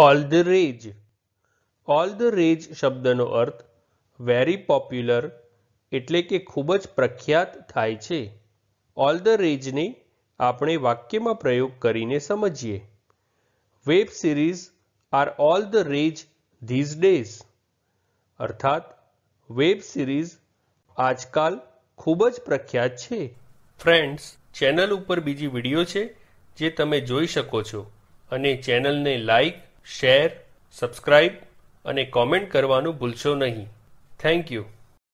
all the rage all the rage શબ્દનો અર્થ very popular એટલે કે ખૂબ જ પ્રખ્યાત થાય છે ઓલ ધ રેજને આપણે વાક્યમાં પ્રયોગ કરીને સમજીએ web series are all the rage these days અર્થાત વેબ સિરીઝ આજકાલ ખૂબ જ પ્રખ્યાત છે ફ્રેન્ડ્સ ચેનલ ઉપર બીજી વિડીયો છે જે તમે જોઈ શકો છો અને ચેનલને લાઈક શેર સબસ્ક્રાઈબ અને કોમેન્ટ કરવાનું ભૂલશો નહીં થેન્ક યુ